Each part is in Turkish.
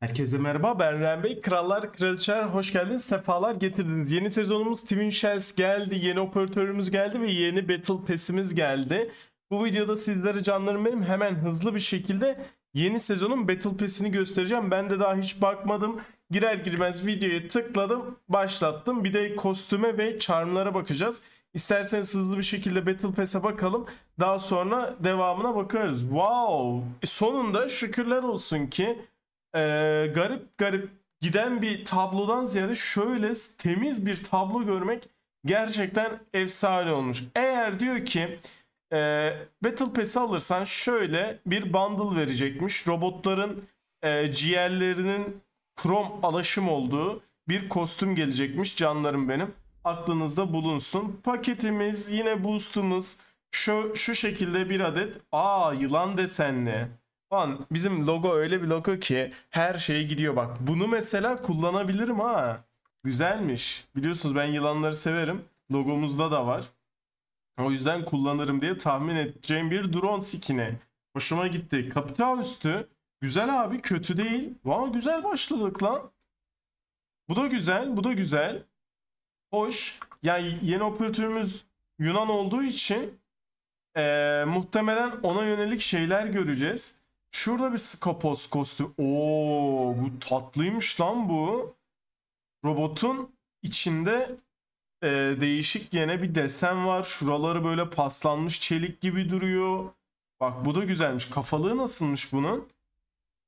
Herkese merhaba ben Ren Bey. Krallar, kraliçeler hoş geldiniz. Sefalar getirdiniz. Yeni sezonumuz Twin Shells geldi. Yeni operatörümüz geldi ve yeni Battle Pass'imiz geldi. Bu videoda sizlere canlarım benim hemen hızlı bir şekilde yeni sezonun Battle Pass'ini göstereceğim. Ben de daha hiç bakmadım. Girer girmez videoya tıkladım, başlattım. Bir de kostüme ve charmlara bakacağız. İsterseniz hızlı bir şekilde Battle Pass'e bakalım. Daha sonra devamına bakarız. Wow! E sonunda şükürler olsun ki e, garip garip giden bir tablodan ziyade şöyle temiz bir tablo görmek gerçekten efsane olmuş. Eğer diyor ki e, Battle Pass'i alırsan şöyle bir bundle verecekmiş. Robotların e, ciğerlerinin krom alaşım olduğu bir kostüm gelecekmiş canlarım benim. Aklınızda bulunsun. Paketimiz yine boost'umuz şu, şu şekilde bir adet. Aa yılan desenli. An bizim logo öyle bir logo ki her şeye gidiyor bak. Bunu mesela kullanabilirim ha. Güzelmiş. Biliyorsunuz ben yılanları severim. Logomuzda da var. O yüzden kullanırım diye tahmin edeceğim bir drone skin'i. Hoşuma gitti. Kapital üstü. Güzel abi kötü değil. Valla güzel başladık lan. Bu da güzel. Bu da güzel. Hoş. Yani yeni operatörümüz Yunan olduğu için ee, muhtemelen ona yönelik şeyler göreceğiz. Şurada bir skapos kostüm. Oo bu tatlıymış lan bu. Robotun içinde e, değişik yine bir desen var. Şuraları böyle paslanmış çelik gibi duruyor. Bak bu da güzelmiş. Kafalığı nasılmış bunun?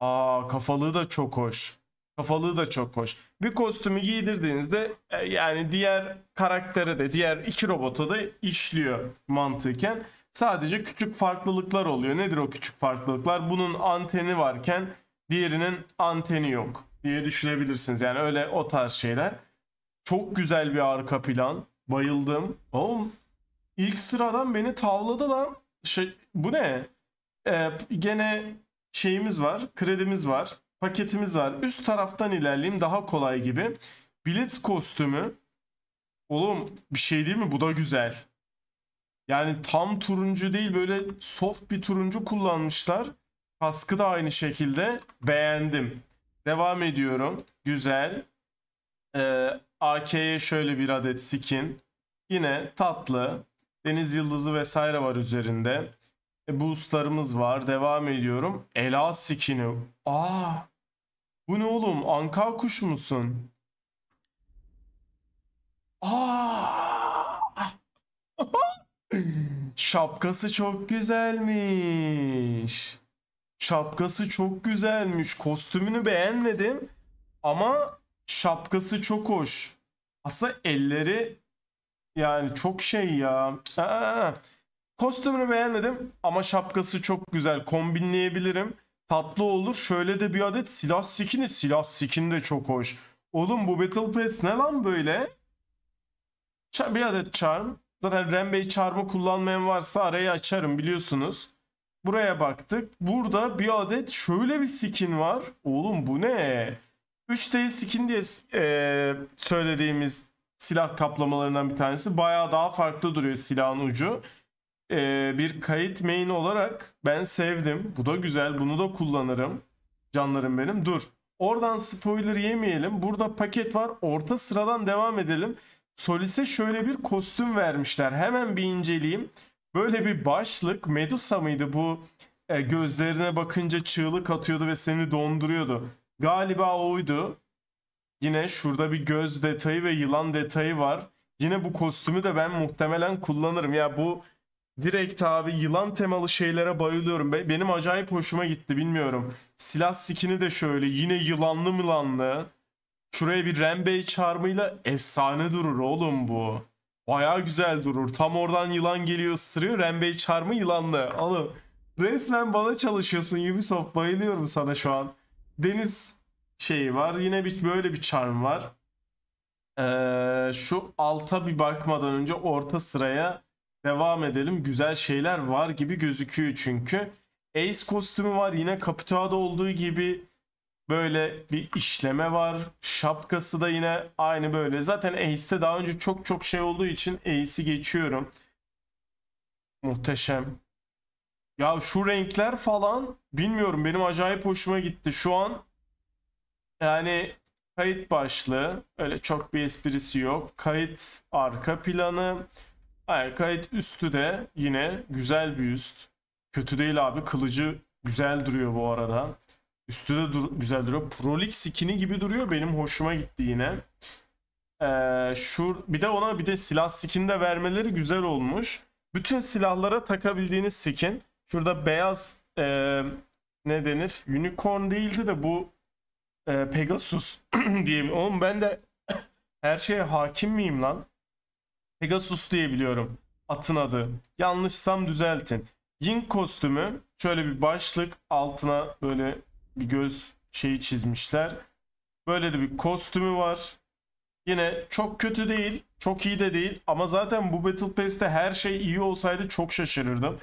Aa kafalığı da çok hoş. Kafalığı da çok hoş. Bir kostümü giydirdiğinizde e, yani diğer karaktere de diğer iki robota da işliyor mantıken. Sadece küçük farklılıklar oluyor. Nedir o küçük farklılıklar? Bunun anteni varken diğerinin anteni yok diye düşünebilirsiniz. Yani öyle o tarz şeyler. Çok güzel bir arka plan. Bayıldım. Oğlum ilk sıradan beni tavladı lan. Şey, bu ne? Ee, gene şeyimiz var. Kredimiz var. Paketimiz var. Üst taraftan ilerleyeyim daha kolay gibi. Bilet kostümü. Oğlum bir şey değil mi? Bu da güzel. Yani tam turuncu değil böyle soft bir turuncu kullanmışlar. Kaskı da aynı şekilde beğendim. Devam ediyorum. Güzel. Ee, AK'ye şöyle bir adet skin. Yine tatlı. Deniz yıldızı vesaire var üzerinde. E, boostlarımız var. Devam ediyorum. Ela skin'i. Aa! Bu ne oğlum? Anka kuş musun? Aa! Şapkası çok güzelmiş. Şapkası çok güzelmiş. Kostümünü beğenmedim. Ama şapkası çok hoş. Aslında elleri yani çok şey ya. Aa, kostümünü beğenmedim ama şapkası çok güzel. Kombinleyebilirim. Tatlı olur. Şöyle de bir adet silah skini. Silah skin de çok hoş. Oğlum bu Battle Pass ne lan böyle? Bir adet charm. Zaten Rampage çarmı kullanmayan varsa arayı açarım biliyorsunuz. Buraya baktık. Burada bir adet şöyle bir skin var. Oğlum bu ne? 3D skin diye e, söylediğimiz silah kaplamalarından bir tanesi. Baya daha farklı duruyor silahın ucu. E, bir kayıt main olarak ben sevdim. Bu da güzel. Bunu da kullanırım. Canlarım benim. Dur. Oradan spoiler yemeyelim. Burada paket var. Orta sıradan devam edelim. Solis'e şöyle bir kostüm vermişler. Hemen bir inceleyeyim. Böyle bir başlık. Medusa mıydı bu? E, gözlerine bakınca çığlık atıyordu ve seni donduruyordu. Galiba oydu. Yine şurada bir göz detayı ve yılan detayı var. Yine bu kostümü de ben muhtemelen kullanırım. Ya bu direkt abi yılan temalı şeylere bayılıyorum. Benim acayip hoşuma gitti bilmiyorum. Silah skini de şöyle yine yılanlı mılanlı. Şuraya bir Rampage çarmıyla efsane durur oğlum bu. Baya güzel durur. Tam oradan yılan geliyor ısırıyor. Rampage çarmı yılanlı. Oğlum resmen bana çalışıyorsun Ubisoft. Bayılıyorum sana şu an. Deniz şeyi var. Yine bir böyle bir çarm var. Ee, şu alta bir bakmadan önce orta sıraya devam edelim. Güzel şeyler var gibi gözüküyor çünkü. Ace kostümü var. Yine Capitoa'da olduğu gibi Böyle bir işleme var. Şapkası da yine aynı böyle. Zaten Ace'de daha önce çok çok şey olduğu için Ace'i geçiyorum. Muhteşem. Ya şu renkler falan bilmiyorum benim acayip hoşuma gitti. Şu an yani kayıt başlığı öyle çok bir esprisi yok. Kayıt arka planı. Hayır, kayıt üstü de yine güzel bir üst. Kötü değil abi kılıcı güzel duruyor bu arada. Üstü de dur güzel duruyor. Pro League skin'i gibi duruyor. Benim hoşuma gitti yine. Ee, şu bir de ona bir de silah skin de vermeleri güzel olmuş. Bütün silahlara takabildiğiniz skin. Şurada beyaz e, ne denir? Unicorn değildi de bu e, Pegasus diyeyim. Oğlum ben de her şeye hakim miyim lan? Pegasus diye biliyorum. Atın adı. Yanlışsam düzeltin. Yin kostümü şöyle bir başlık altına böyle bir göz şeyi çizmişler. Böyle de bir kostümü var. Yine çok kötü değil, çok iyi de değil ama zaten bu Battle Pass'te her şey iyi olsaydı çok şaşırırdım.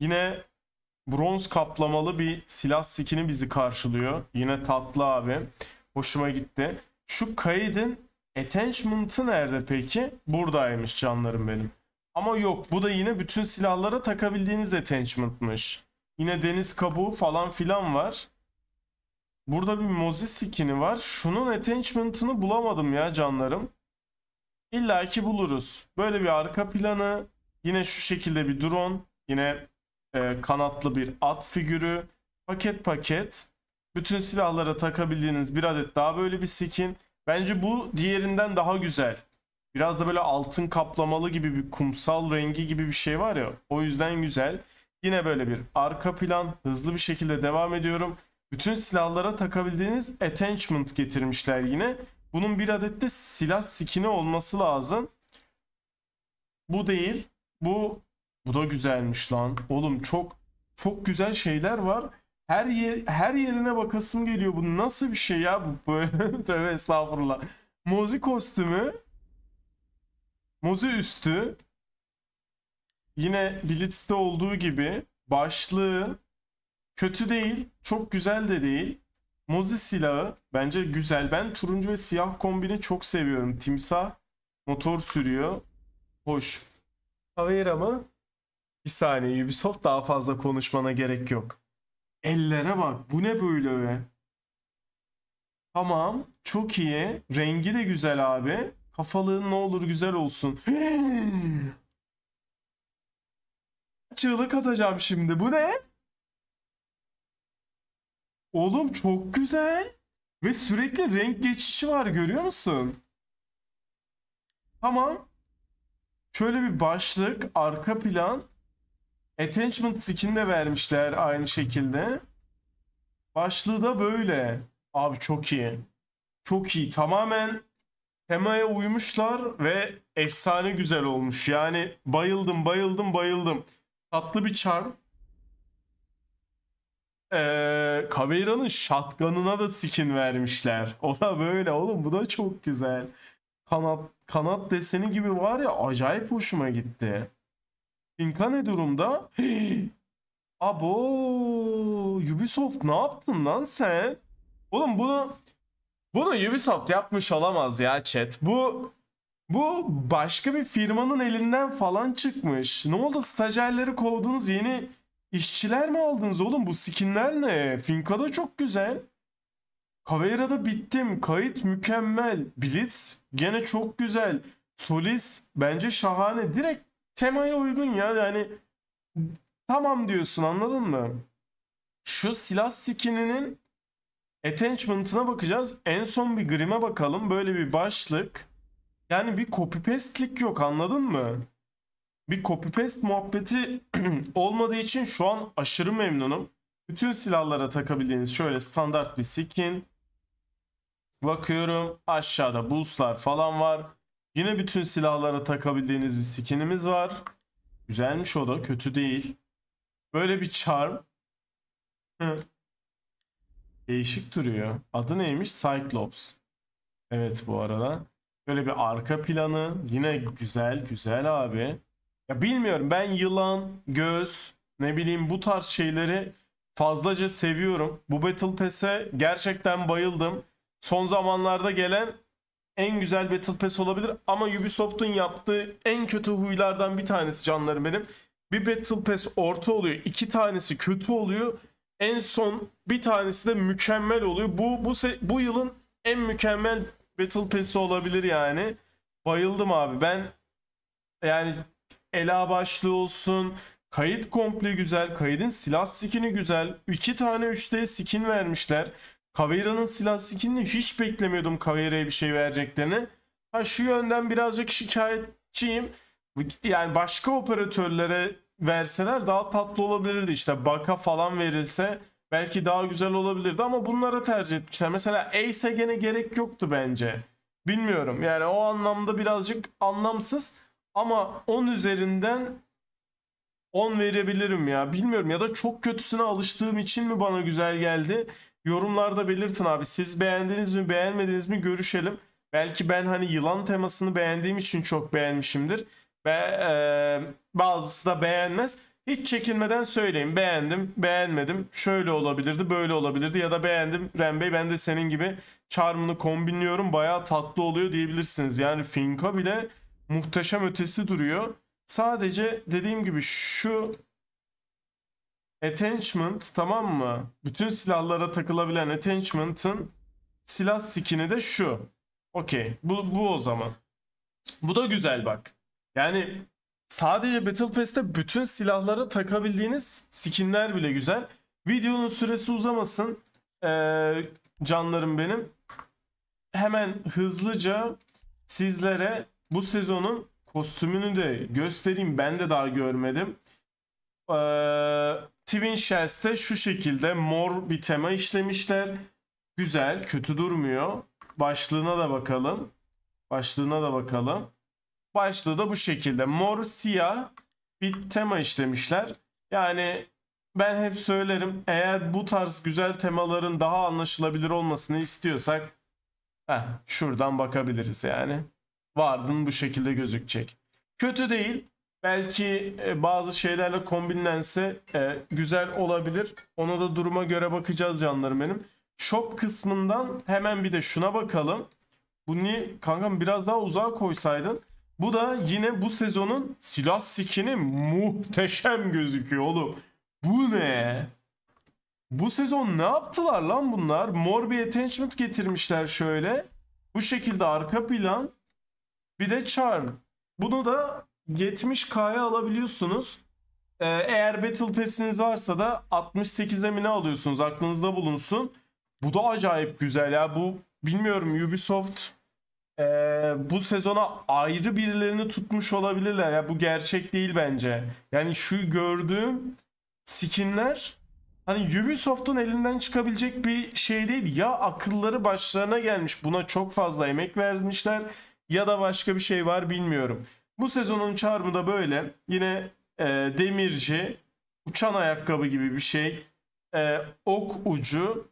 Yine bronz kaplamalı bir silah skini bizi karşılıyor. Yine tatlı abi. Hoşuma gitti. Şu Kaid'in attachment'ı nerede peki? Buradaymış canlarım benim. Ama yok bu da yine bütün silahlara takabildiğiniz attachment'mış. Yine deniz kabuğu falan filan var. Burada bir Mozi skin'i var. Şunun attachment'ını bulamadım ya canlarım. İlla ki buluruz. Böyle bir arka planı. Yine şu şekilde bir drone. Yine e, kanatlı bir at figürü. Paket paket. Bütün silahlara takabildiğiniz bir adet daha böyle bir skin. Bence bu diğerinden daha güzel. Biraz da böyle altın kaplamalı gibi bir kumsal rengi gibi bir şey var ya. O yüzden güzel. Yine böyle bir arka plan. Hızlı bir şekilde devam ediyorum. Bütün silahlara takabildiğiniz attachment getirmişler yine. Bunun bir adet de silah skin'i olması lazım. Bu değil. Bu bu da güzelmiş lan. Oğlum çok çok güzel şeyler var. Her yer her yerine bakasım geliyor. Bu nasıl bir şey ya bu böyle? Tövbe estağfurullah. Mozi kostümü. Mozi üstü. Yine Blitz'te olduğu gibi başlığı Kötü değil, çok güzel de değil. Mozi silahı bence güzel. Ben turuncu ve siyah kombini çok seviyorum. Timsah motor sürüyor. Hoş. Tavera mı? Bir saniye Ubisoft daha fazla konuşmana gerek yok. Ellere bak. Bu ne böyle be? Tamam. Çok iyi. Rengi de güzel abi. Kafalığın ne olur güzel olsun. Çığlık atacağım şimdi. Bu ne? Oğlum çok güzel. Ve sürekli renk geçişi var görüyor musun? Tamam. Şöyle bir başlık, arka plan. Attachment skin de vermişler aynı şekilde. Başlığı da böyle. Abi çok iyi. Çok iyi. Tamamen temaya uymuşlar ve efsane güzel olmuş. Yani bayıldım, bayıldım, bayıldım. Tatlı bir charm. Ee, Caveira'nın şatganına da skin vermişler. O da böyle oğlum bu da çok güzel. Kanat kanat deseni gibi var ya acayip hoşuma gitti. Finka ne durumda? Hii. Abo Ubisoft ne yaptın lan sen? Oğlum bunu bunu Ubisoft yapmış olamaz ya chat. Bu bu başka bir firmanın elinden falan çıkmış. Ne oldu stajyerleri kovduğunuz yeni İşçiler mi aldınız oğlum? Bu skinler ne? Finka'da çok güzel. Caveira'da bittim. Kayıt mükemmel. Blitz gene çok güzel. Solis bence şahane. Direkt temaya uygun ya. Yani tamam diyorsun anladın mı? Şu silah skininin attachment'ına bakacağız. En son bir grime bakalım. Böyle bir başlık. Yani bir copy paste'lik yok anladın mı? bir copy paste muhabbeti olmadığı için şu an aşırı memnunum. Bütün silahlara takabildiğiniz şöyle standart bir skin. Bakıyorum aşağıda bulslar falan var. Yine bütün silahlara takabildiğiniz bir skinimiz var. Güzelmiş o da kötü değil. Böyle bir charm. Değişik duruyor. Adı neymiş? Cyclops. Evet bu arada. Böyle bir arka planı. Yine güzel güzel abi. Ya bilmiyorum ben yılan, göz, ne bileyim bu tarz şeyleri fazlaca seviyorum. Bu Battle Pass'e gerçekten bayıldım. Son zamanlarda gelen en güzel Battle Pass olabilir ama Ubisoft'un yaptığı en kötü huylardan bir tanesi canlarım benim. Bir Battle Pass orta oluyor, iki tanesi kötü oluyor. En son bir tanesi de mükemmel oluyor. Bu bu bu yılın en mükemmel Battle Pass'i olabilir yani. Bayıldım abi. Ben yani Ela başlı olsun. Kayıt komple güzel. Kayıt'ın silah skin'i güzel. 2 tane 3D skin vermişler. Caveira'nın silah skinini hiç beklemiyordum Caveira'ya bir şey vereceklerini. Ha şu yönden birazcık şikayetçiyim. Yani başka operatörlere verseler daha tatlı olabilirdi. İşte Baka falan verilse belki daha güzel olabilirdi ama bunlara tercih etmişler. Mesela Ace'e gene gerek yoktu bence. Bilmiyorum yani o anlamda birazcık anlamsız. Ama 10 üzerinden 10 verebilirim ya. Bilmiyorum ya da çok kötüsüne alıştığım için mi bana güzel geldi? Yorumlarda belirtin abi. Siz beğendiniz mi beğenmediniz mi görüşelim. Belki ben hani yılan temasını beğendiğim için çok beğenmişimdir. Ve e, bazısı da beğenmez. Hiç çekinmeden söyleyin. Beğendim, beğenmedim. Şöyle olabilirdi, böyle olabilirdi. Ya da beğendim. Ren Bey ben de senin gibi charm'ını kombinliyorum. Baya tatlı oluyor diyebilirsiniz. Yani Finka bile muhteşem ötesi duruyor. Sadece dediğim gibi şu attachment tamam mı? Bütün silahlara takılabilen attachment'ın silah skin'i de şu. Okey. Bu, bu o zaman. Bu da güzel bak. Yani sadece Battle Pass'te bütün silahlara takabildiğiniz skinler bile güzel. Videonun süresi uzamasın. Ee, canlarım benim. Hemen hızlıca sizlere bu sezonun kostümünü de göstereyim. Ben de daha görmedim. Ee, Twin Shells'te şu şekilde mor bir tema işlemişler. Güzel, kötü durmuyor. Başlığına da bakalım. Başlığına da bakalım. Başlığı da bu şekilde. Mor, siyah bir tema işlemişler. Yani ben hep söylerim eğer bu tarz güzel temaların daha anlaşılabilir olmasını istiyorsak heh, şuradan bakabiliriz yani. Vardın bu şekilde gözükecek. Kötü değil. Belki e, bazı şeylerle kombinlense e, güzel olabilir. Ona da duruma göre bakacağız canlarım benim. Shop kısmından hemen bir de şuna bakalım. Bunu kankam biraz daha uzağa koysaydın. Bu da yine bu sezonun silah skini muhteşem gözüküyor oğlum. Bu ne? Bu sezon ne yaptılar lan bunlar? Mor bir attachment getirmişler şöyle. Bu şekilde arka plan. Bir de Charm. Bunu da 70K'ya alabiliyorsunuz. Ee, eğer Battle Pass'iniz varsa da 68 emine alıyorsunuz? Aklınızda bulunsun. Bu da acayip güzel ya. Bu bilmiyorum Ubisoft e, bu sezona ayrı birilerini tutmuş olabilirler. Ya bu gerçek değil bence. Yani şu gördüğüm skinler hani Ubisoft'un elinden çıkabilecek bir şey değil. Ya akılları başlarına gelmiş. Buna çok fazla emek vermişler ya da başka bir şey var bilmiyorum. Bu sezonun çarmı da böyle. Yine e, demirci, uçan ayakkabı gibi bir şey, e, ok ucu,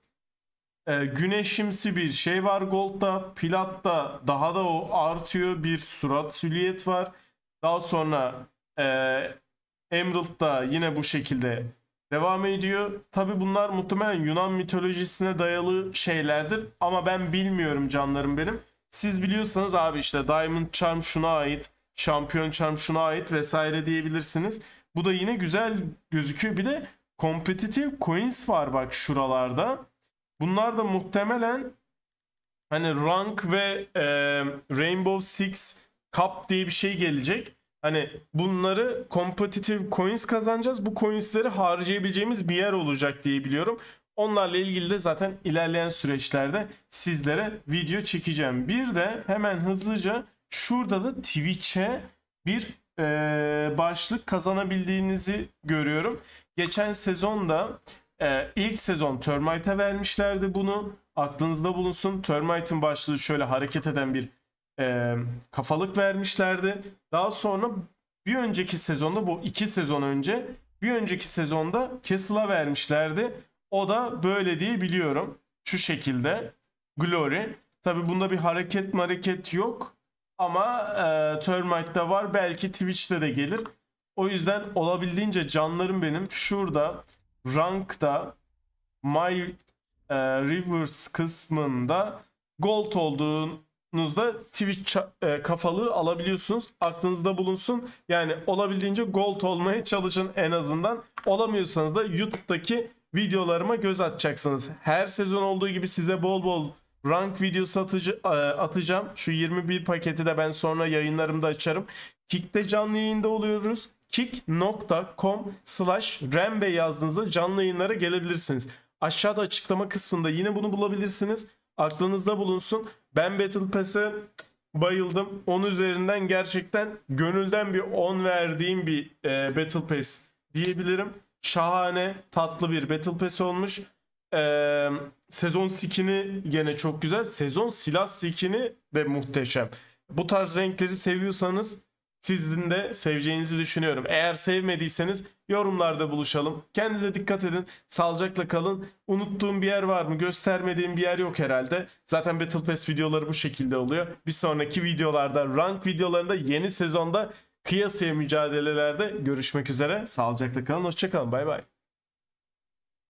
e, güneşimsi bir şey var Gold'da. Plat'ta daha da o artıyor bir surat silüet var. Daha sonra e, Emerald'da yine bu şekilde devam ediyor. Tabi bunlar muhtemelen Yunan mitolojisine dayalı şeylerdir ama ben bilmiyorum canlarım benim. Siz biliyorsanız abi işte Diamond Charm şuna ait, Şampiyon Charm şuna ait vesaire diyebilirsiniz. Bu da yine güzel gözüküyor. Bir de kompetitif coins var bak şuralarda. Bunlar da muhtemelen hani rank ve e, Rainbow Six Cup diye bir şey gelecek. Hani bunları kompetitif coins kazanacağız. Bu coinsleri harcayabileceğimiz bir yer olacak diye biliyorum. Onlarla ilgili de zaten ilerleyen süreçlerde sizlere video çekeceğim. Bir de hemen hızlıca şurada da Twitch'e bir e, başlık kazanabildiğinizi görüyorum. Geçen sezonda e, ilk sezon Termite'e vermişlerdi bunu. Aklınızda bulunsun. Termite'ın başlığı şöyle hareket eden bir e, kafalık vermişlerdi. Daha sonra bir önceki sezonda bu iki sezon önce bir önceki sezonda Castle'a vermişlerdi. O da böyle diye biliyorum. Şu şekilde. Glory. Tabi bunda bir hareket hareket yok. Ama e, Termite'da var. Belki Twitch'te de gelir. O yüzden olabildiğince canlarım benim şurada rankta my e, reverse kısmında gold olduğunuzda Twitch e, kafalığı alabiliyorsunuz. Aklınızda bulunsun. Yani olabildiğince gold olmaya çalışın en azından. Olamıyorsanız da YouTube'daki videolarıma göz atacaksınız. Her sezon olduğu gibi size bol bol rank video satıcı e, atacağım. Şu 21 paketi de ben sonra yayınlarımda açarım. Kick'te canlı yayında oluyoruz. kick.com slash rembe yazdığınızda canlı yayınlara gelebilirsiniz. Aşağıda açıklama kısmında yine bunu bulabilirsiniz. Aklınızda bulunsun. Ben Battle Pass'e bayıldım. 10 üzerinden gerçekten gönülden bir 10 verdiğim bir e, Battle Pass diyebilirim şahane tatlı bir Battle Pass olmuş. Ee, sezon skin'i gene çok güzel. Sezon silah skin'i de muhteşem. Bu tarz renkleri seviyorsanız sizin de seveceğinizi düşünüyorum. Eğer sevmediyseniz yorumlarda buluşalım. Kendinize dikkat edin. Sağlıcakla kalın. Unuttuğum bir yer var mı? Göstermediğim bir yer yok herhalde. Zaten Battle Pass videoları bu şekilde oluyor. Bir sonraki videolarda, rank videolarında yeni sezonda kıyasıya mücadelelerde görüşmek üzere. Sağlıcakla kalın. Hoşçakalın. Bay bay.